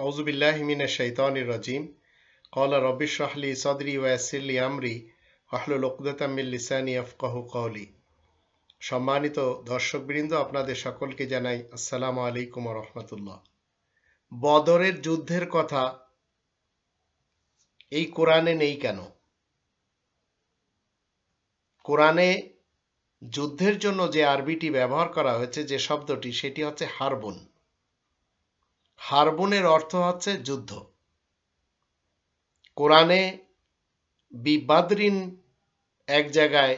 أعوذ بالله من الشيطان الرجيم قال رب اشرح لي صدري ويسر لي أمري واحلل সম্মানিত দর্শকবৃন্দ আপনাদের সকলকে জানাই আসসালামু আলাইকুম রহমতুল্লাহ বদরের যুদ্ধের কথা এই কোরআনে নেই কেন কোরআনে যুদ্ধের জন্য যে আরবিটি ব্যবহার করা হয়েছে যে শব্দটি সেটি হচ্ছে হারবন হারবনের অর্থ হচ্ছে যুদ্ধ কোরআনে বিবাদরিন এক জায়গায়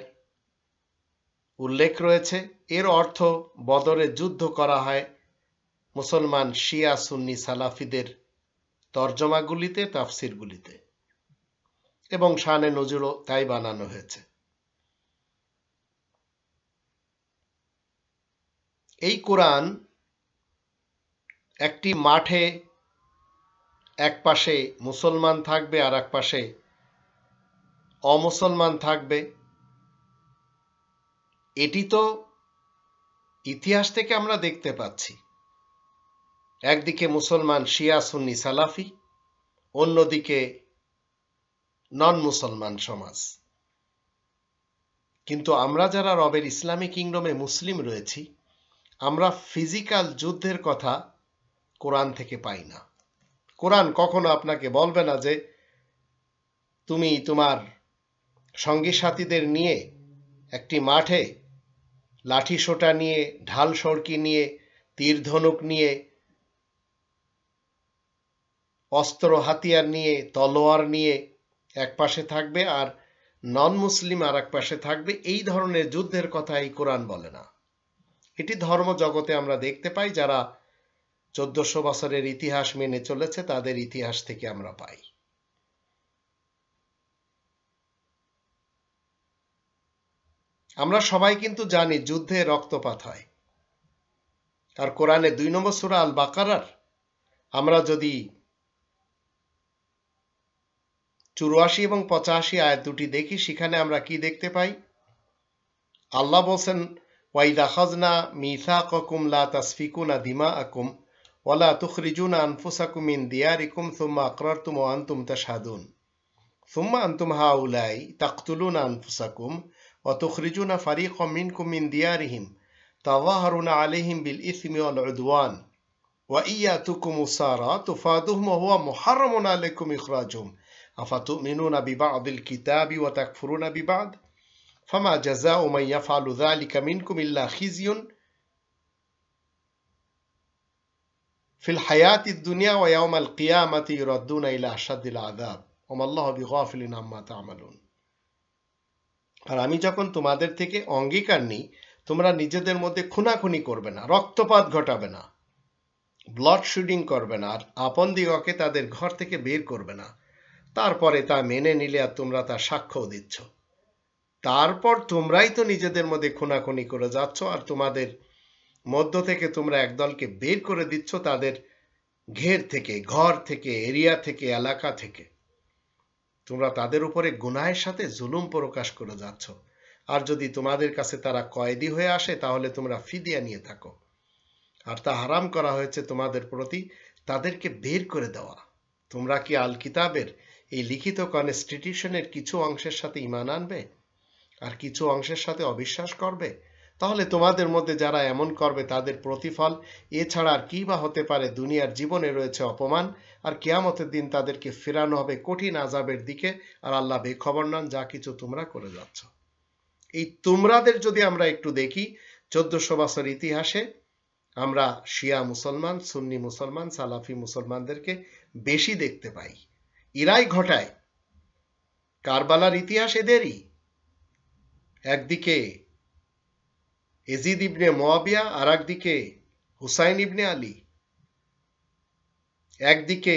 উল্লেখ রয়েছে এর অর্থ বদরে যুদ্ধ করা হয় মুসলমান শিয়া সুন্নি সালাফিদের তর্জমাগুলিতে তাফসিরগুলিতে এবং শানে নজরও তাই বানানো হয়েছে এই কোরআন একটি মাঠে এক পাশে মুসলমান থাকবে আর এক পাশে অমুসলমান থাকবে এটি তো ইতিহাস থেকে আমরা দেখতে পাচ্ছি একদিকে মুসলমান শিয়া সুন্নি সালাফি অন্যদিকে নন মুসলমান সমাজ কিন্তু আমরা যারা রবের ইসলামী কিংডমে মুসলিম রয়েছি আমরা ফিজিক্যাল যুদ্ধের কথা কোরআন থেকে পাই না কোরআন কখনো আপনাকে বলবে না যে তুমি তোমার সঙ্গী সাথীদের নিয়ে একটি মাঠে লাঠি সোটা নিয়ে ঢাল সড়কি নিয়ে তীর ধনুক নিয়ে অস্ত্র হাতিয়ার নিয়ে তলোয়ার নিয়ে এক পাশে থাকবে আর নন মুসলিম আর এক পাশে থাকবে এই ধরনের যুদ্ধের কথা এই কোরআন বলে না এটি ধর্ম জগতে আমরা দেখতে পাই যারা চোদ্দশো বছরের ইতিহাস মেনে চলেছে তাদের ইতিহাস থেকে আমরা পাই আমরা সবাই কিন্তু জানি যুদ্ধে রক্তপাত হয় আর কোরআনে দুই নম্বর সুরা আল বাকারার আমরা যদি চুরাশি এবং পঁচাশি আয় দুটি দেখি সেখানে আমরা কি দেখতে পাই আল্লাহ বলছেন ওয়াইদা খাজনা মিথা ককুম লা তাসফিকুনা দিমা আকুম ولا تخرجون أنفسكم من دياركم ثم أقررتم وأنتم تشهدون ثم أنتم هؤلاء تقتلون أنفسكم وتخرجون فريقا منكم من ديارهم تظاهرون عليهم بالإثم والعدوان وإياتكم أسارى تفادهم وهو محرم عليكم إخراجهم أفتؤمنون ببعض الكتاب وتكفرون ببعض فما جزاء من يفعل ذلك منكم إلا خزي ফিল হায়াতি দুনিয়া আল কিয়ামাতি ইউরাদ্দুনা ইলা আশাদিল আদাব ওমাল্লাহ বিগাফিলিন আম্মা তামালুন আর আমি যখন তোমাদের থেকে অঙ্গীকার নিই তোমরা নিজেদের মধ্যে খুনাখুনি করবে না রক্তপাত ঘটাবে না ব্লাড শুডিং করবে না আর আপন দিগকে তাদের ঘর থেকে বের করবে না তারপরে তা মেনে নিলে আর তোমরা তার সাক্ষ্যও দিচ্ছ তারপর তোমরাই তো নিজেদের মধ্যে খুনাখুনি করে যাচ্ছ আর তোমাদের মধ্য থেকে তোমরা একদলকে বের করে দিচ্ছ তাদের ঘের থেকে ঘর থেকে এরিয়া থেকে এলাকা থেকে তোমরা তাদের উপরে গুনায়ের সাথে জুলুম প্রকাশ করে যাচ্ছ আর যদি তোমাদের কাছে তারা কয়েদি হয়ে আসে তাহলে তোমরা ফিদিয়া নিয়ে থাকো আর তা হারাম করা হয়েছে তোমাদের প্রতি তাদেরকে বের করে দেওয়া তোমরা কি আল কিতাবের এই লিখিত কনস্টিটিউশনের কিছু অংশের সাথে ইমান আনবে আর কিছু অংশের সাথে অবিশ্বাস করবে তাহলে তোমাদের মধ্যে যারা এমন করবে তাদের প্রতিফল এছাড়া আর কী বা হতে পারে দুনিয়ার জীবনে রয়েছে অপমান আর কেয়ামতের দিন তাদেরকে ফেরানো হবে কঠিন আজাবের দিকে আর আল্লাহ বেখবর নন যা কিছু তোমরা করে যাচ্ছ এই তোমরাদের যদি আমরা একটু দেখি চোদ্দশো বছর ইতিহাসে আমরা শিয়া মুসলমান সুন্নি মুসলমান সালাফি মুসলমানদেরকে বেশি দেখতে পাই ইরাই ঘটায় কারবালার ইতিহাস এদেরই একদিকে এজিদ ইবনে মোয়াবিয়া আর একদিকে হুসাইন ইবনে আলী একদিকে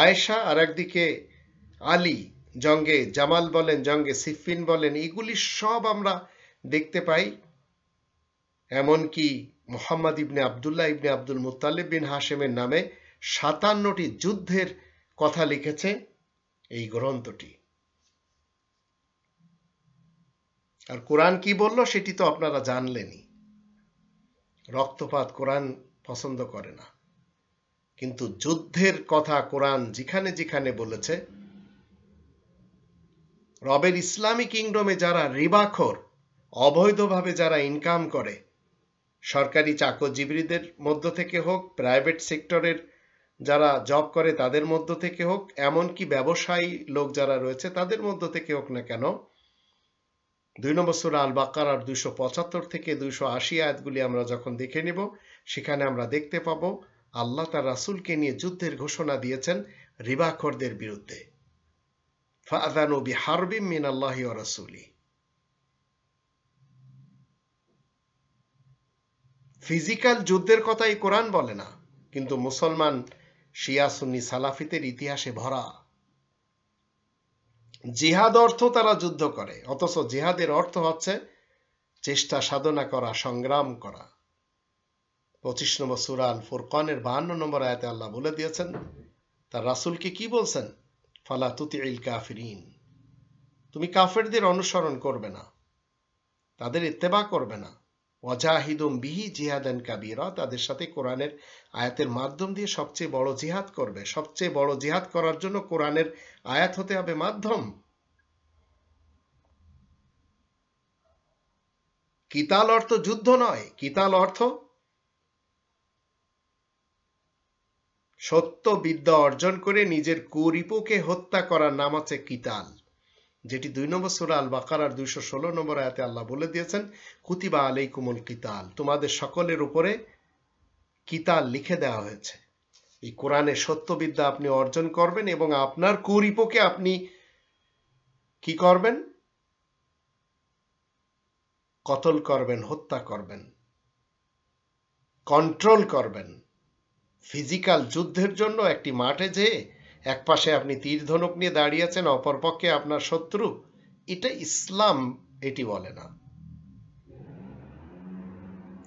আয়েশা আর একদিকে আলী জঙ্গে জামাল বলেন জঙ্গে সিফিন বলেন এগুলি সব আমরা দেখতে পাই এমনকি মোহাম্মদ ইবনে আবদুল্লাহ ইবনে আব্দুল মুতালিব বিন হাশেমের নামে সাতান্নটি যুদ্ধের কথা লিখেছে এই গ্রন্থটি আর কোরআন কি বলল সেটি তো আপনারা জানলেনই রক্তপাত কোরআন পছন্দ করে না কিন্তু যুদ্ধের কথা কোরআন যেখানে যেখানে বলেছে রবের ইসলামী কিংডমে যারা রিবাখর অবৈধভাবে যারা ইনকাম করে সরকারি চাকরজীবীদের মধ্য থেকে হোক প্রাইভেট সেক্টরের যারা জব করে তাদের মধ্য থেকে হোক এমনকি ব্যবসায়ী লোক যারা রয়েছে তাদের মধ্য থেকে হোক না কেন দুই নম্বর সুরা আল বাকার আর দুইশো পঁচাত্তর থেকে দুইশো আশি আয়াতগুলি আমরা যখন দেখে নিব সেখানে আমরা দেখতে পাব আল্লাহ তার রাসুলকে নিয়ে যুদ্ধের ঘোষণা দিয়েছেন রিবাখরদের বিরুদ্ধে ফাদানু বি মিন আল্লাহ রাসুলি ফিজিক্যাল যুদ্ধের কথাই কোরআন বলে না কিন্তু মুসলমান শিয়া সুন্নি সালাফিতের ইতিহাসে ভরা জিহাদ অর্থ তারা যুদ্ধ করে অথচ জিহাদের অর্থ হচ্ছে চেষ্টা সাধনা করা সংগ্রাম করা পঁচিশ নম্বর সুরাল ফুরকনের বাহান্ন নম্বর আয়তে আল্লাহ বলে দিয়েছেন তার রাসুলকে কি বলছেন ফালা তুতি ইল কাফিরিন তুমি কাফেরদের অনুসরণ করবে না তাদের ইত্তেবা করবে না ওয়াজাহিদুম বিহি জিহাদান কাবিরা তাদের সাথে কোরআনের আয়াতের মাধ্যম দিয়ে সবচেয়ে বড় জিহাদ করবে সবচেয়ে বড় জিহাদ করার জন্য কোরআনের আয়াত হতে হবে মাধ্যম কিতাল অর্থ যুদ্ধ নয় কিতাল অর্থ সত্য বিদ্যা অর্জন করে নিজের কুরিপুকে হত্যা করার নাম আছে কিতাল যেটি দুই নম্বর সুরা আল বাকার আর দুইশো ষোলো নম্বর আয়াতে আল্লাহ বলে দিয়েছেন কুতিবা আলাই কুমল কিতাল তোমাদের সকলের উপরে কিতাল লিখে দেওয়া হয়েছে এই কোরআনে সত্যবিদ্যা আপনি অর্জন করবেন এবং আপনার কুরিপোকে আপনি কি করবেন কতল করবেন হত্যা করবেন কন্ট্রোল করবেন ফিজিক্যাল যুদ্ধের জন্য একটি মাঠে যেয়ে এক পাশে আপনি তীর ধনুক নিয়ে অপর অপরপক্ষে আপনার শত্রু এটা ইসলাম এটি বলে না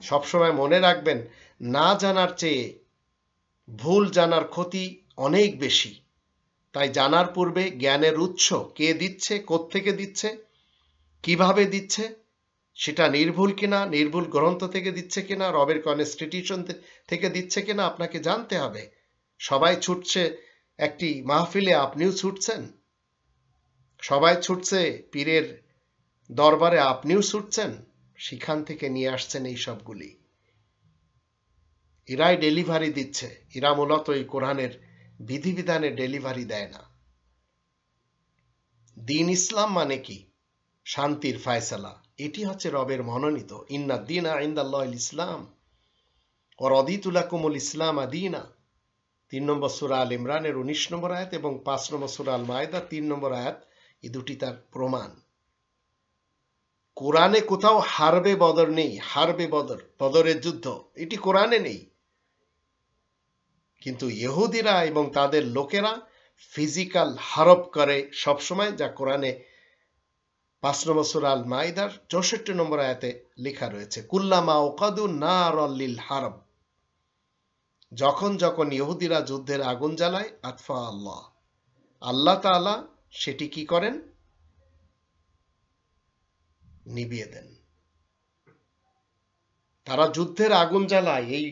সবসময় মনে রাখবেন না জানার চেয়ে ভুল জানার ক্ষতি অনেক বেশি তাই জানার পূর্বে জ্ঞানের উৎস কে দিচ্ছে থেকে দিচ্ছে কিভাবে দিচ্ছে সেটা নির্ভুল কিনা নির্ভুল গ্রন্থ থেকে দিচ্ছে কিনা রবের কনস্টিটিউশন থেকে দিচ্ছে কিনা আপনাকে জানতে হবে সবাই ছুটছে একটি মাহফিলে আপনিও ছুটছেন সবাই ছুটছে পীরের দরবারে আপনিও ছুটছেন সেখান থেকে নিয়ে আসছেন এই সবগুলি ইরাই ডেলিভারি দিচ্ছে ইরা মূলত এই কোরআনের বিধিবিধানে ডেলিভারি দেয় না দিন ইসলাম মানে কি শান্তির ফায়সালা এটি হচ্ছে রবের মনোনীত ইন্না দিন আইন্দাল্লাহ ইসলাম ও রদিতুলা কুমল ইসলাম আদিনা তিন নম্বর সুরা আল ইমরানের উনিশ নম্বর আয়াত এবং পাঁচ নম্বর সুরা আল মায়দার তিন নম্বর আয়াত এই দুটি তার প্রমাণ কোরআনে কোথাও হারবে বদর নেই হারবে বদর বদরের যুদ্ধ এটি কোরআনে নেই কিন্তু ইহুদিরা এবং তাদের লোকেরা ফিজিক্যাল হারপ করে সবসময় যা কোরআনে পাঁচ নম্বর সুরা আল মাইদার চৌষট্টি নম্বর আয়াতে লেখা রয়েছে কুল্লামা ওকাদু না রল্লিল হারব যখন যখন ইহুদিরা যুদ্ধের আগুন জ্বালায় আতফা আল্লাহ আল্লাহ তালা সেটি কি করেন নিবিয়ে দেন তারা যুদ্ধের আগুন জ্বালায় এই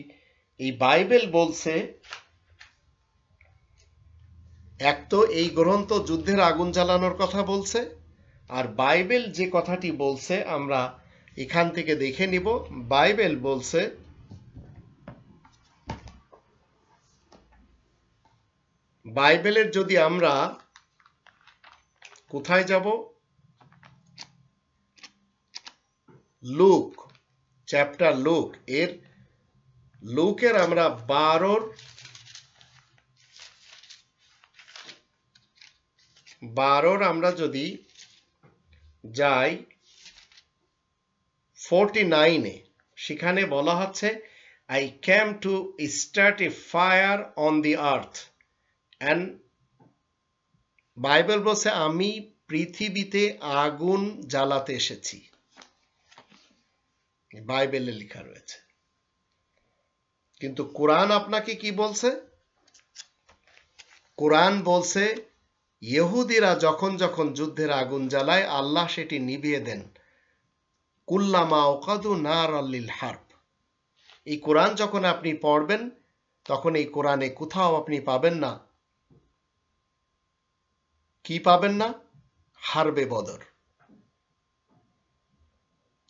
এই বাইবেল বলছে এক তো এই গ্রন্থ যুদ্ধের আগুন জ্বালানোর কথা বলছে আর বাইবেল যে কথাটি বলছে আমরা এখান থেকে দেখে নিব বাইবেল বলছে বাইবেলের যদি আমরা কোথায় যাব লুক চ্যাপ্টার লুক এর লুকের আমরা বারোর বারোর আমরা যদি যাই ফোরটি নাইনে সেখানে বলা হচ্ছে I came to start a fire on the earth and Bible বলছে আমি পৃথিবীতে আগুন জ্বালাতে এসেছি বাইবেলে লেখা রয়েছে কিন্তু কোরআন আপনাকে কি বলছে কোরআন বলছে ইহুদিরা যখন যখন যুদ্ধের আগুন জ্বালায় আল্লাহ সেটি নিভিয়ে দেন কুল্লামা ওকাদু নার আল্লিল হার্প এই কোরআন যখন আপনি পড়বেন তখন এই কোরআনে কোথাও আপনি পাবেন না কি পাবেন না হারবে বদর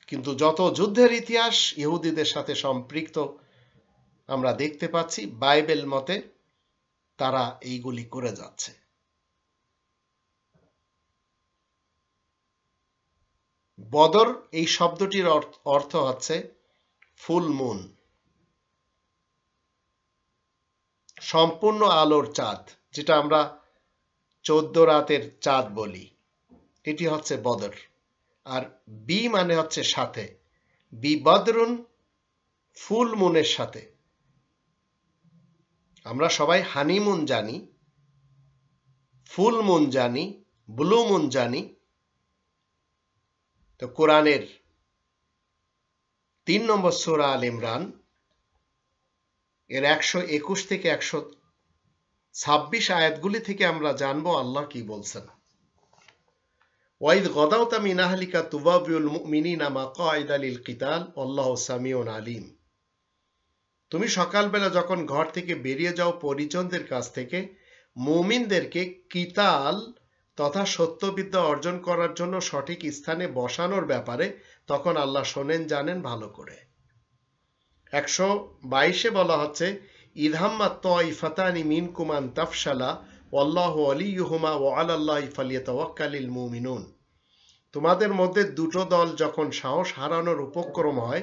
কিন্তু যত যুদ্ধের ইতিহাস ইহুদিদের সাথে সম্পৃক্ত আমরা দেখতে পাচ্ছি বাইবেল মতে তারা এইগুলি করে যাচ্ছে বদর এই শব্দটির অর্থ হচ্ছে ফুল মুন সম্পূর্ণ আলোর চাঁদ যেটা আমরা চোদ্দ রাতের চাঁদ বলি এটি হচ্ছে বদর আর বি মানে হচ্ছে সাথে বি বদরুন ফুল মুনের সাথে আমরা সবাই হানিমুন জানি ফুল মুন জানি ব্লু মুন জানি তো কোরআনের তিন নম্বর সুরা আল ইমরান এর একশো একুশ থেকে একশো ছাব্বিশ আয়াতগুলি থেকে আমরা জানবো আল্লাহ কি বলছেন ওয়াইদ গদাউতা মিনাহলিকা তুবাবিউল মিনিনা মা কয়েদ আলিল কিতাল আল্লাহ সামিউন আলিম তুমি সকালবেলা যখন ঘর থেকে বেরিয়ে যাও পরিজনদের কাছ থেকে মুমিনদেরকে কিতাল তথা সত্যবিদ্যা অর্জন করার জন্য সঠিক স্থানে বসানোর ব্যাপারে তখন আল্লাহ শোনেন জানেন ভালো করে একশো বাইশে বলা হচ্ছে ইদহাম্মা তয় ফাতানি মিন কুমান তাফসালা ওয়াল্লাহ আলিহুমা ও আলাল্লাহ ফালিয়াতওয়াক্কালিল মুমিনুন তোমাদের মধ্যে দুটো দল যখন সাহস হারানোর উপক্রম হয়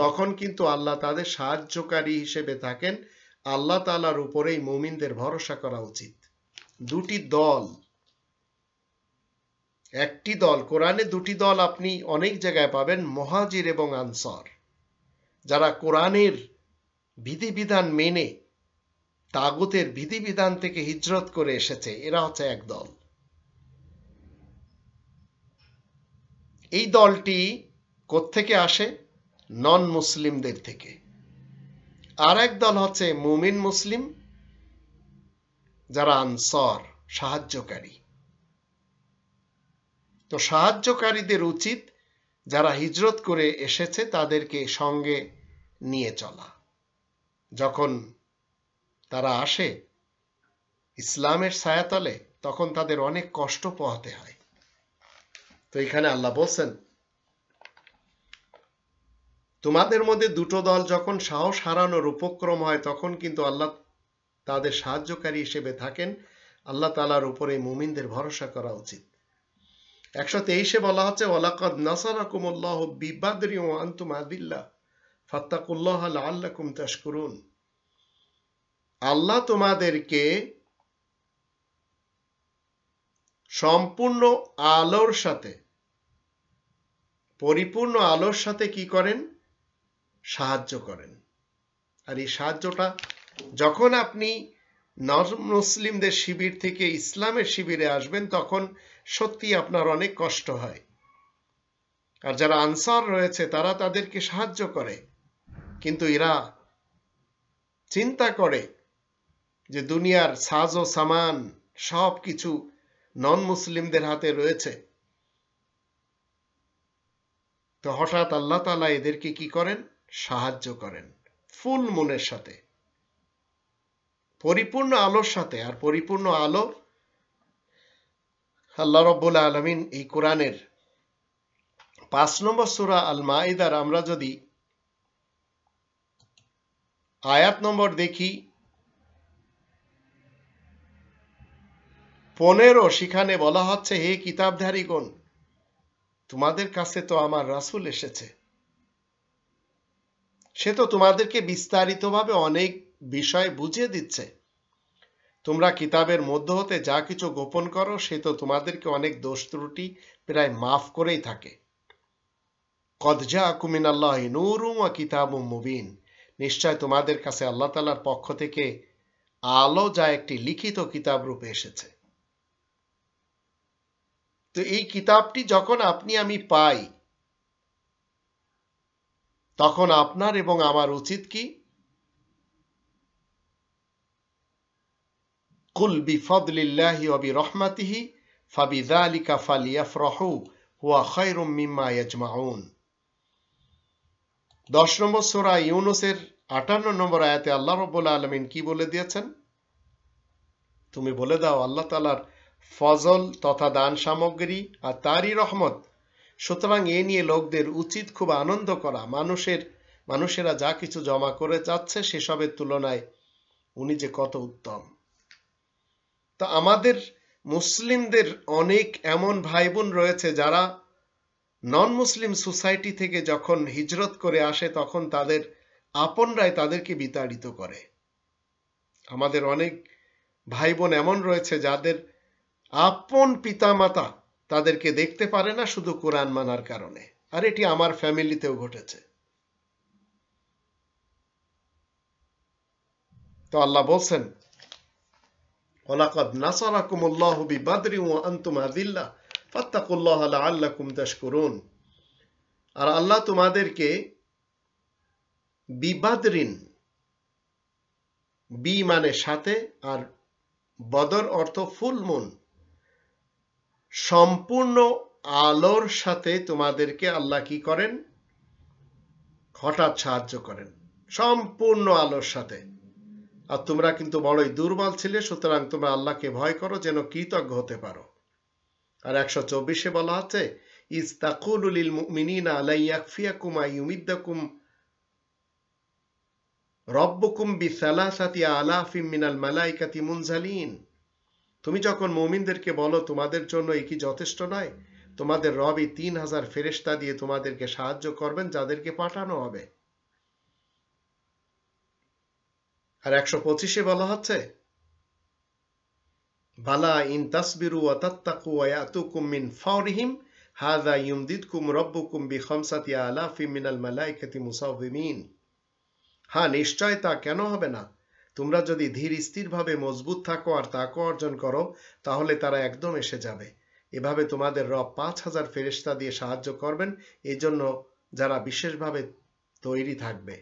তখন কিন্তু আল্লাহ তাদের সাহায্যকারী হিসেবে থাকেন আল্লাহ তালার উপরেই মুমিনদের ভরসা করা উচিত দুটি দল একটি দল কোরআনে দুটি দল আপনি অনেক জায়গায় পাবেন মহাজির এবং আনসার যারা কোরআনের বিধিবিধান মেনে তাগুতের বিধিবিধান থেকে হিজরত করে এসেছে এরা হচ্ছে এক দল এই দলটি থেকে আসে নন মুসলিমদের থেকে আর এক দল হচ্ছে মুমিন মুসলিম যারা আনসর সাহায্যকারী তো সাহায্যকারীদের উচিত যারা হিজরত করে এসেছে তাদেরকে সঙ্গে নিয়ে চলা যখন তারা আসে ইসলামের ছায়াতলে তখন তাদের অনেক কষ্ট পোহাতে হয় তো এখানে আল্লাহ বলছেন তোমাদের মধ্যে দুটো দল যখন সাহস হারানোর উপক্রম হয় তখন কিন্তু আল্লাহ তাদের সাহায্যকারী হিসেবে থাকেন আল্লাহ তালার উপরে মুমিনদের ভরসা করা উচিত একশো তেইশে বলা হচ্ছে ওলাকদ নাসারাকুমুল্লাহ বিবাদরি ও আন্তুম আদিল্লা আল্লাকুম তাশকুরুন আল্লাহ তোমাদেরকে সম্পূর্ণ আলোর সাথে পরিপূর্ণ আলোর সাথে কি করেন সাহায্য করেন আর এই সাহায্যটা যখন আপনি মুসলিমদের শিবির থেকে ইসলামের শিবিরে আসবেন তখন সত্যি আপনার অনেক কষ্ট হয় আর যারা আনসার রয়েছে তারা তাদেরকে সাহায্য করে কিন্তু এরা চিন্তা করে যে দুনিয়ার সাজ ও সামান সব কিছু নন মুসলিমদের হাতে রয়েছে তো হঠাৎ আল্লাহ তালা এদেরকে কি করেন সাহায্য করেন ফুল মনের সাথে পরিপূর্ণ আলোর সাথে আর পরিপূর্ণ আলো আল্লাহ রব্বুল আলমিন এই কোরআনের পাঁচ নম্বর সুরা আল মাইদার আমরা যদি আয়াত নম্বর দেখি পনেরো সেখানে বলা হচ্ছে হে কিতাবধারীগণ তোমাদের কাছে তো আমার রাসুল এসেছে সে তো তোমাদেরকে বিস্তারিতভাবে অনেক বিষয় বুঝিয়ে দিচ্ছে তোমরা কিতাবের মধ্য হতে যা কিছু গোপন করো সে তো তোমাদেরকে অনেক দোষ ত্রুটি প্রায় মাফ করেই থাকে কদজা কুমিন আল্লাহ নূরুম ও কিতাবুম মুবিন নিশ্চয় তোমাদের কাছে আল্লাহ তালার পক্ষ থেকে আলো যা একটি লিখিত কিতাব রূপে এসেছে তো এই কিতাবটি যখন আপনি আমি পাই তখন আপনার এবং আমার উচিত কি কুল বিফদলিল্লাহি অবি রহমাতিহি ফাবিদালিকা রহু হুয়া খৈরুম মিম্মা ইয়াজমাউন দশ নম্বর সোরা ইউনুসের আটান্ন নম্বর আয়াতে আল্লাহ রব্বুল আলমিন কি বলে দিয়েছেন তুমি বলে দাও আল্লাহ তালার ফজল তথা দান সামগ্রী আর তারই রহমত সুতরাং এ নিয়ে লোকদের উচিত খুব আনন্দ করা মানুষের মানুষেরা যা কিছু জমা করে যাচ্ছে সেসবের তুলনায় উনি যে কত উত্তম তা আমাদের মুসলিমদের অনেক এমন ভাই বোন রয়েছে যারা নন মুসলিম সোসাইটি থেকে যখন হিজরত করে আসে তখন তাদের আপনরাই তাদেরকে বিতাড়িত করে আমাদের অনেক ভাই বোন এমন রয়েছে যাদের আপন পিতামাতা তাদেরকে দেখতে পারে না শুধু কোরআন মানার কারণে আর এটি আমার ফ্যামিলিতেও ঘটেছে তো আল্লাহ বলছেন ওলাকদ নাসারাকুমুল্লাহ বিবাদরি ও আন্তুম আদিল্লা ফাত্তাকুল্লাহ আল্লাহ তাশকুরুন আর আল্লাহ তোমাদেরকে বিবাদ ঋণ বি মানে সাথে আর বদর অর্থ ফুল মুন সম্পূর্ণ আলোর সাথে তোমাদেরকে আল্লাহ কি করেন হঠাৎ সাহায্য করেন সম্পূর্ণ আলোর সাথে আর তোমরা কিন্তু বড়ই দুর্বল ছিলে সুতরাং তোমরা আল্লাহকে ভয় করো যেন কৃতজ্ঞ হতে পারো আর একশো চব্বিশে বলা আছে ইস্তাকুল মিনিনা আলাইয়াকফিয়াকুম আইমিদ্দাকুম রব্বকুম বি সালাসাতি আলাফি মিনাল মালাইকাতি মুনজালিন তুমি যখন মুমিনদেরকে বলো তোমাদের জন্য এ কি যথেষ্ট নয় তোমাদের রবি তিন হাজার ফেরেস্তা দিয়ে তোমাদেরকে সাহায্য করবেন যাদেরকে পাঠানো হবে আর একশো পঁচিশে বলা হচ্ছে বালা ইন তাসবিরু ওয়াতাত্তাকু ওয়াতুকুম মিন ফাওরিহিম হাযা ইউমদিদকুম রব্বুকুম বি খামসাতি আলাফিম মিনাল মালাইকাতি মুসাওবিমিন হ্যাঁ নিশ্চয় তা কেন হবে না তোমরা যদি ধীর স্থিরভাবে মজবুত থাকো আর তাকও অর্জন করো তাহলে তারা একদম এসে যাবে এভাবে তোমাদের রব পাঁচ হাজার ফেরিস্তা দিয়ে সাহায্য করবেন এজন্য যারা বিশেষভাবে তৈরি থাকবে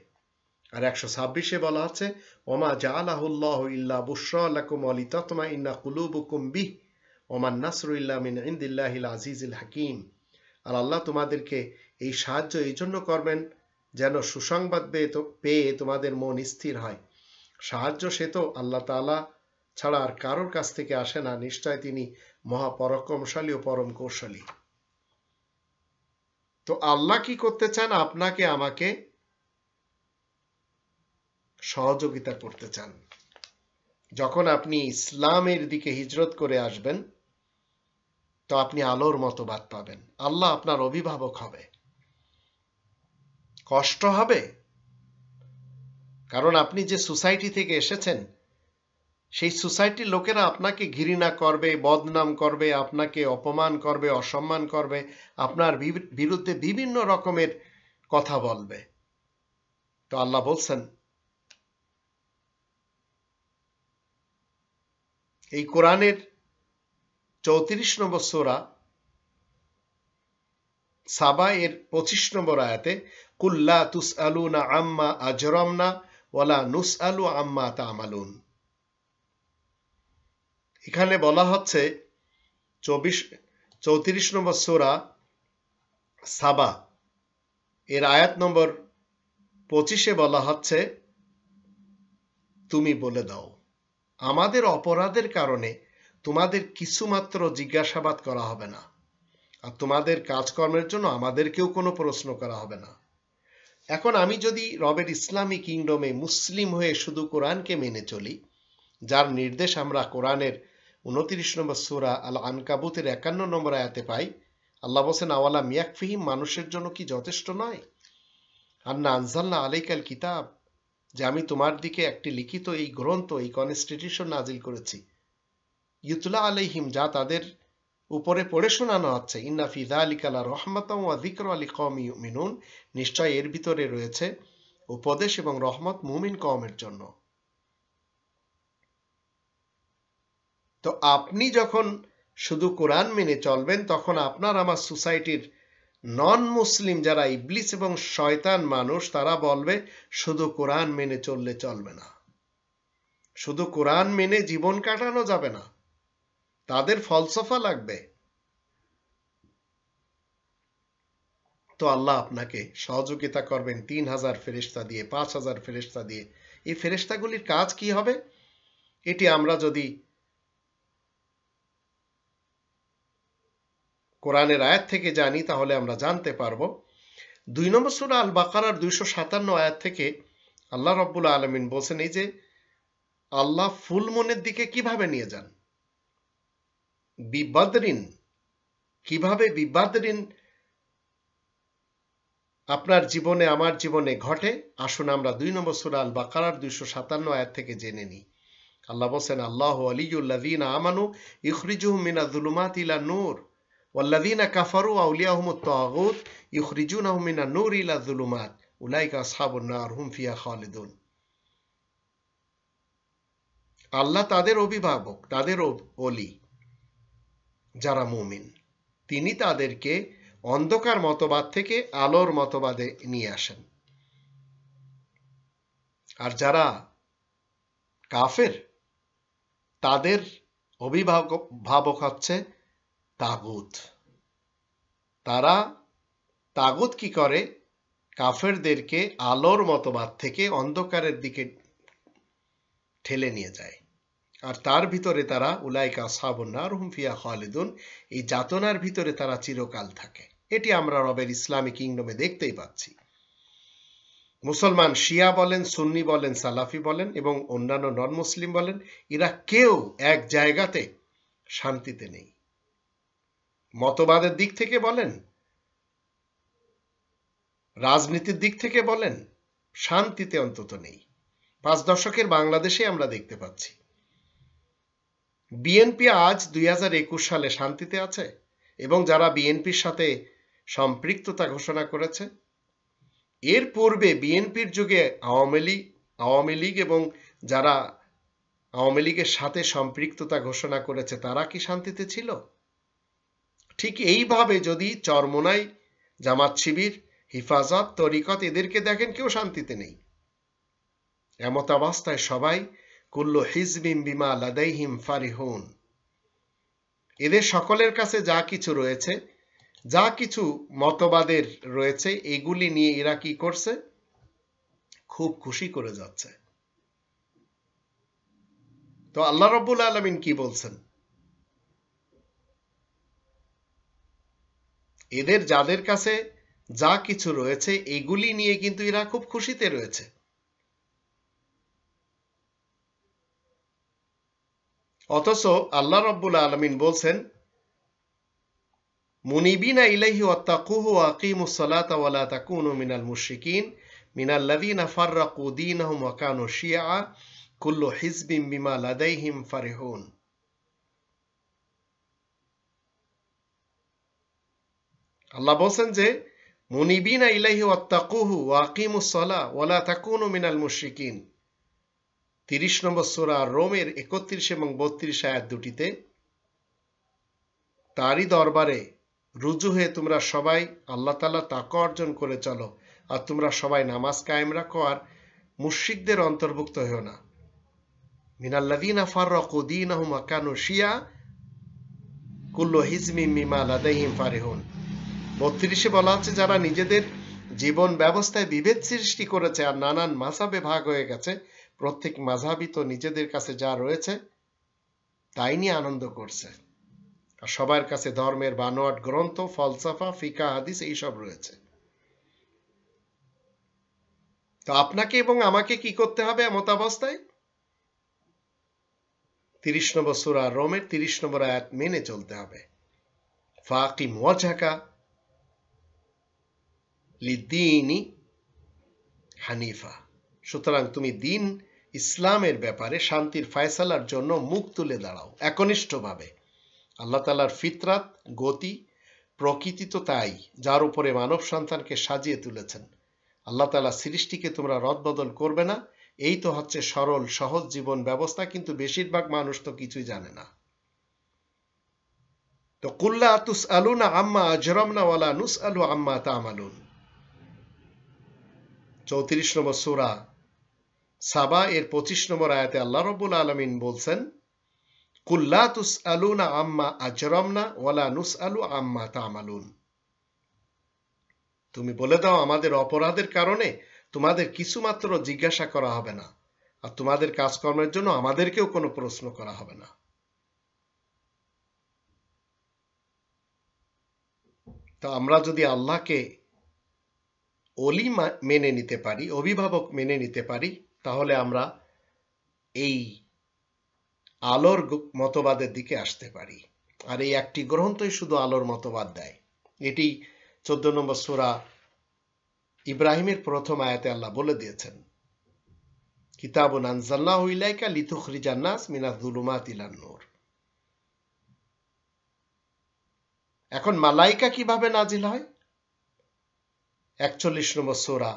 আর একশো ছাব্বিশে বলা আছে ওমা জা আলাহুল্লাহ ইল্লা বুসরাকুম অলি ততমা ইন্না কুলুবুকুম বিহ ওমান নাসরু ইল্লা মিন ইন্দিল্লাহিল আজিজিল হাকিম আর আল্লাহ তোমাদেরকে এই সাহায্য এই জন্য করবেন যেন সুসংবাদ পেয়ে তোমাদের মন স্থির হয় সাহায্য সে তো আল্লাহ তালা ছাড়া আর কারোর কাছ থেকে আসে না নিশ্চয় তিনি মহাপরাক্রমশালী ও পরম কৌশলী তো আল্লাহ কি করতে চান আপনাকে আমাকে সহযোগিতা করতে চান যখন আপনি ইসলামের দিকে হিজরত করে আসবেন তো আপনি আলোর মতো বাদ পাবেন আল্লাহ আপনার অভিভাবক হবে কষ্ট হবে কারণ আপনি যে সোসাইটি থেকে এসেছেন সেই সোসাইটির লোকেরা আপনাকে ঘৃণা করবে বদনাম করবে আপনাকে অপমান করবে অসম্মান করবে আপনার বিরুদ্ধে বিভিন্ন রকমের কথা বলবে তো আল্লাহ বলছেন এই কোরআনের চৌত্রিশ নম্বর সোরা সাবা এর পঁচিশ নম্বর আয়াতে কুল্লা তুস আলুনা আম্মা আজরমনা ওয়ালা নুস আলু আম্মা তামালুন এখানে বলা হচ্ছে চব্বিশ চৌত্রিশ নম্বর সোরা সাবা এর আয়াত নম্বর পঁচিশে বলা হচ্ছে তুমি বলে দাও আমাদের অপরাধের কারণে তোমাদের কিছুমাত্র জিজ্ঞাসাবাদ করা হবে না আর তোমাদের কাজকর্মের জন্য আমাদেরকেও কোনো প্রশ্ন করা হবে না এখন আমি যদি রবের ইসলামী কিংডমে মুসলিম হয়ে শুধু কোরআনকে মেনে চলি যার নির্দেশ আমরা কোরআনের উনত্রিশ নম্বর সুরা আল আনকাবুতের একান্ন নম্বর আয়াতে পাই আল্লাহ বসেন আওয়ালা মিয়াকফিহিম মানুষের জন্য কি যথেষ্ট নয় আন্না আনজাল্লা আলাইকাল কিতাব যে আমি তোমার দিকে একটি লিখিত এই গ্রন্থ এই কনস্টিটিউশন নাজিল করেছি ইউতুলা আলাইহিম যা তাদের উপরে পড়ে শোনানো হচ্ছে ইন্নাফিদা আলিকালা রহমাতম ওয়া আলী কমি মিনুন নিশ্চয় এর ভিতরে রয়েছে উপদেশ এবং রহমত মুমিন কমের জন্য তো আপনি যখন শুধু কোরআন মেনে চলবেন তখন আপনার আমার সোসাইটির নন মুসলিম যারা ইবলিস এবং শয়তান মানুষ তারা বলবে শুধু কোরআন মেনে চললে চলবে না শুধু কোরআন মেনে জীবন কাটানো যাবে না তাদের ফলসফা লাগবে তো আল্লাহ আপনাকে সহযোগিতা করবেন তিন হাজার ফেরিস্তা দিয়ে পাঁচ হাজার ফেরিস্তা দিয়ে এই ফেরিস্তাগুলির কাজ কি হবে এটি আমরা যদি কোরআনের আয়াত থেকে জানি তাহলে আমরা জানতে পারবো দুই নম্বর সুরা আল বাকারার দুইশো সাতান্ন আয়াত থেকে আল্লাহ রব্বুল আলমিন বলছেন এই যে আল্লাহ ফুল মনের দিকে কিভাবে নিয়ে যান বিবাদরিন কিভাবে বিবাদরিন আপনার জীবনে আমার জীবনে ঘটে আসুন আমরা দুই নম্বর সুরা আল বাকারার দুইশো সাতান্ন আয়াত থেকে জেনে নিই আল্লাহ বসেন আল্লাহ আলিউল্লাদিন আমানু ইখরিজু মিনা জুলুমাত ইলা নূর والذين كفروا أولياءهم الطاغوت يخرجونهم من النور إلى الظلمات أولئك أصحاب النار هم فيها خالدون আল্লাহ তাদের অভিভাবক তাদের অলি যারা মুমিন তিনি তাদেরকে অন্ধকার মতবাদ থেকে আলোর মতবাদে নিয়ে আসেন আর যারা কাফের তাদের অভিভাবক ভাবক হচ্ছে তাগুত তারা তাগুত কি করে কাফেরদেরকে আলোর মতবাদ থেকে অন্ধকারের দিকে ঠেলে নিয়ে যায় আর তার ভিতরে তারা উলাইকা সাবন্নার হুমফিয়া খালিদুন এই যাতনার ভিতরে তারা চিরকাল থাকে এটি আমরা রবের ইসলামী কিংডমে দেখতেই পাচ্ছি মুসলমান শিয়া বলেন সুন্নি বলেন সালাফি বলেন এবং অন্যান্য নন মুসলিম বলেন এরা কেউ এক জায়গাতে শান্তিতে নেই মতবাদের দিক থেকে বলেন রাজনীতির দিক থেকে বলেন শান্তিতে অন্তত নেই পাঁচ দশকের বাংলাদেশে আমরা দেখতে পাচ্ছি বিএনপি আজ দুই সালে শান্তিতে আছে এবং যারা বিএনপির সাথে সম্পৃক্ততা ঘোষণা করেছে এর পূর্বে বিএনপির যুগে আওয়ামী লীগ আওয়ামী লীগ এবং যারা আওয়ামী লীগের সাথে সম্পৃক্ততা ঘোষণা করেছে তারা কি শান্তিতে ছিল ঠিক এইভাবে যদি চরমোনাই জামাত শিবির হিফাজত তরিকত এদেরকে দেখেন কেউ শান্তিতে নেই এমতাবস্থায় সবাই কুল্লু হিজবিম বিমা লাদাইহিম ফারিহুন এদের সকলের কাছে যা কিছু রয়েছে যা কিছু মতবাদের রয়েছে এগুলি নিয়ে এরা কি করছে খুব খুশি করে যাচ্ছে তো আল্লাহ রব্বুল আলমিন কি বলছেন এদের যাদের কাছে যা কিছু রয়েছে এগুলি নিয়ে কিন্তু এরা খুব খুশিতে রয়েছে অথচ আল্লাহ রাব্বুল আলামিন বলেন মুনিবিনা ইলাইহি ওয়াত্তাকুহু ওয়াকিমু সালাতা লা তাকুনু মিনাল মুশরিকিন মিনাল লাযিনা ফাররাকু দীনাহুম ওয়া কানু শিয়া কুল্লু হিজবিন বিমা লাদাইহিম ফারিহুন আল্লাহ বলেন যে মুনিবিনা ইলাইহি ওয়াত্তাকুহু ওয়াকিমু ওয়া লা তাকুনু মিনাল মুশরিকিন তিরিশ নম্বর সোরা রোমের একত্রিশ এবং বত্রিশ আয়াত দুটিতে তারই দরবারে রুজু হয়ে তোমরা সবাই আল্লাহ তালা তাক অর্জন করে চলো আর তোমরা সবাই নামাজ কায়েম রাখো আর মুশ্রিকদের অন্তর্ভুক্ত হয়েও না মিনাল্লাদিন আফার রকুদ্দিন আহম আকানু শিয়া কুল্লো হিজমি মিমা লাদাইহিম ফারেহুন বত্রিশে বলা আছে যারা নিজেদের জীবন ব্যবস্থায় বিভেদ সৃষ্টি করেছে আর নানান মাসাবে ভাগ হয়ে গেছে প্রত্যেক মাঝাবি তো নিজেদের কাছে যা রয়েছে তাই নিয়ে আনন্দ করছে আর সবার কাছে ধর্মের বানোয়াট গ্রন্থ ফলসাফা ফিকা হাদিস এইসব রয়েছে তো আপনাকে এবং আমাকে কি করতে হবে অবস্থায় তিরিশ নম্বর সুরা রোমের তিরিশ নম্বর আয়াত মেনে চলতে হবে ফাঁকি মজাকা লিদ্দিনী হানিফা সুতরাং তুমি দিন ইসলামের ব্যাপারে শান্তির ফায়সালার জন্য মুখ তুলে দাঁড়াও একনিষ্ঠভাবে আল্লাহ তালার ফিতরাত গতি প্রকৃতি তো তাই যার উপরে মানব সন্তানকে সাজিয়ে তুলেছেন আল্লাহ তালা সৃষ্টিকে তোমরা রদবদল করবে না এই তো হচ্ছে সরল সহজ জীবন ব্যবস্থা কিন্তু বেশিরভাগ মানুষ তো কিছুই জানে না তো কুল্লা আতুস না আম্মা আজরমনা ওয়ালা নুস আলু আম্মা আমালুন চৌত্রিশ নম্বর সুরা সাবা এর পঁচিশ নম্বর আয়াতে আল্লাহ রব্বুল আলমিন বলছেন কুল্লা তুস আলুনা আম্মা আজরমনা ওয়ালা নুস আলু আম্মা তামালুন তুমি বলে দাও আমাদের অপরাধের কারণে তোমাদের কিছুমাত্র জিজ্ঞাসা করা হবে না আর তোমাদের কাজকর্মের জন্য আমাদেরকেও কোনো প্রশ্ন করা হবে না তো আমরা যদি আল্লাহকে অলি মেনে নিতে পারি অভিভাবক মেনে নিতে পারি তাহলে আমরা এই আলোর মতবাদের দিকে আসতে পারি আর এই একটি গ্রন্থই শুধু আলোর মতবাদ দেয় এটি চোদ্দ নম্বর সুরা ইব্রাহিমের প্রথম আয়াতে আল্লাহ বলে দিয়েছেন কিতাব আনজাল্লাহ ইলাইকা লিতুখরি জান্নাস মিনা জুলুমাত ইলান এখন মালাইকা কিভাবে নাজিল হয় একচল্লিশ নম্বর সোরা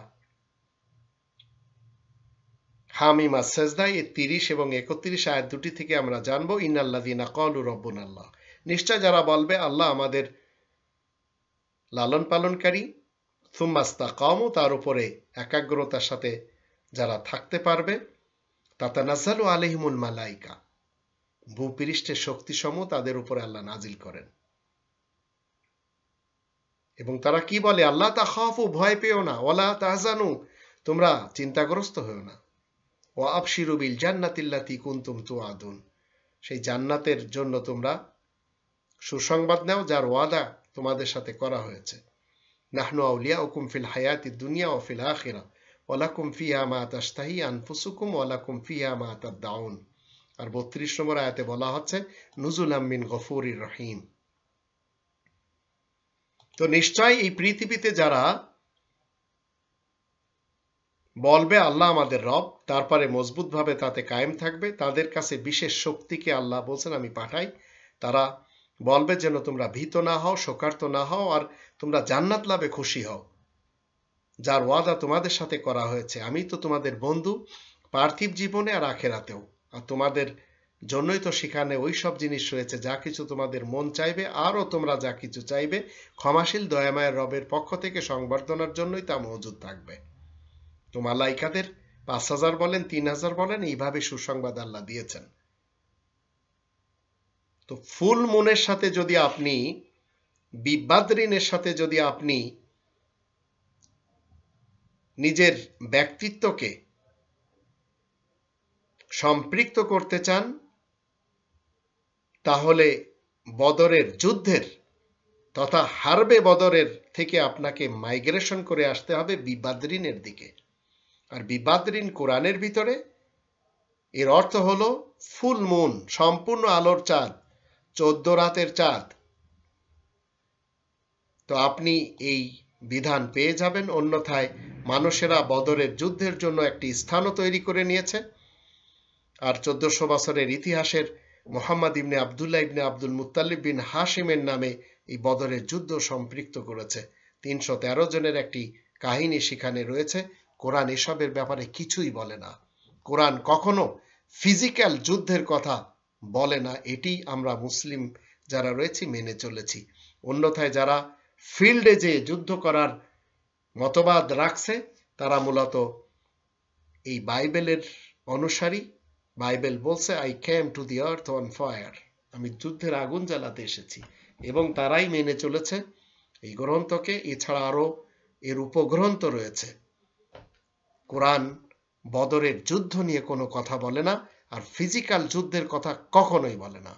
হামিমা সেজদায় এই তিরিশ এবং একত্রিশ আয়াত দুটি থেকে আমরা জানব জানবো দিনা কলু রব্বুন আল্লাহ নিশ্চয় যারা বলবে আল্লাহ আমাদের লালন পালনকারী সুম্মাস্তা কমও তার উপরে একাগ্রতার সাথে যারা থাকতে পারবে তাতা নাজালু আলহিমুল মালাইকা ভূপৃষ্ঠের শক্তি শক্তিসম তাদের উপরে আল্লাহ নাজিল করেন এবং তারা কি বলে আল্লাহ তা খফ ভয় পেও না ওলা তাহানু তোমরা চিন্তাগ্রস্ত হও না ও আবশিরুবিল জান্নাতিল্লাতি কুন্তুম তু আদুন সেই জান্নাতের জন্য তোমরা সুসংবাদ নাও যার ওয়াদা তোমাদের সাথে করা হয়েছে নাহনু আউলিয়া ওকুম ফিল হায়াতি দুনিয়া ও ফিল আখিরা ওলাকুম ফিয়া মা তাস্তাহি আনফুসুকুম ওলাকুম ফিয়া মা তাদ্দাউন আর বত্রিশ নম্বর আয়াতে বলা হচ্ছে নুজুল আমিন গফুর রহিম তো নিশ্চয় এই পৃথিবীতে যারা বলবে আল্লাহ আমাদের রব তারপরে মজবুতভাবে তাতে কায়েম থাকবে তাদের কাছে বিশেষ শক্তিকে আল্লাহ বলছেন আমি পাঠাই তারা বলবে যেন তোমরা ভীত না হও শোকার্ত না হও আর তোমরা জান্নাত লাভে খুশি হও যার ওয়াদা তোমাদের সাথে করা হয়েছে আমি তো তোমাদের বন্ধু পার্থিব জীবনে আর আখেরাতেও আর তোমাদের জন্যই তো সেখানে ওই সব জিনিস রয়েছে যা কিছু তোমাদের মন চাইবে আরও তোমরা যা কিছু চাইবে ক্ষমাশীল দয়ামায়ের রবের পক্ষ থেকে সংবর্ধনার জন্যই তা মজুদ থাকবে তো মালাইকাদের পাঁচ হাজার বলেন তিন হাজার বলেন এইভাবে সুসংবাদ আল্লাহ দিয়েছেন তো ফুল মনের সাথে যদি আপনি বিবাদরিনের সাথে যদি আপনি নিজের ব্যক্তিত্বকে সম্পৃক্ত করতে চান তাহলে বদরের যুদ্ধের তথা হারবে বদরের থেকে আপনাকে মাইগ্রেশন করে আসতে হবে বিবাদরিনের দিকে আর বিবাদ ঋণ কোরআনের ভিতরে এর অর্থ হল ফুল মুন সম্পূর্ণ আলোর চাঁদ চোদ্দ রাতের চাঁদ তো আপনি এই বিধান পেয়ে যাবেন অন্যথায় মানুষেরা বদরের যুদ্ধের জন্য একটি স্থানও তৈরি করে নিয়েছে আর চোদ্দশো বছরের ইতিহাসের মোহাম্মদ ইবনে আবদুল্লাহ ইবনে আব্দুল মুতালিব বিন হাশিমের নামে এই বদরের যুদ্ধ সম্পৃক্ত করেছে তিনশো জনের একটি কাহিনী সেখানে রয়েছে কোরআন এসবের ব্যাপারে কিছুই বলে না কোরআন কখনো ফিজিক্যাল যুদ্ধের কথা বলে না এটি আমরা মুসলিম যারা রয়েছি মেনে চলেছি অন্যথায় যারা ফিল্ডে যে যুদ্ধ করার মতবাদ রাখছে তারা মূলত এই বাইবেলের অনুসারী বাইবেল বলছে I came to the earth on fire আমি যুদ্ধের আগুন জ্বালাতে এসেছি এবং তারাই মেনে চলেছে এই গ্রন্থকে এছাড়া আরও এর উপগ্রন্থ রয়েছে কোরআন বদরের যুদ্ধ নিয়ে কোনো কথা বলে না আর ফিজিক্যাল যুদ্ধের কথা কখনোই বলে না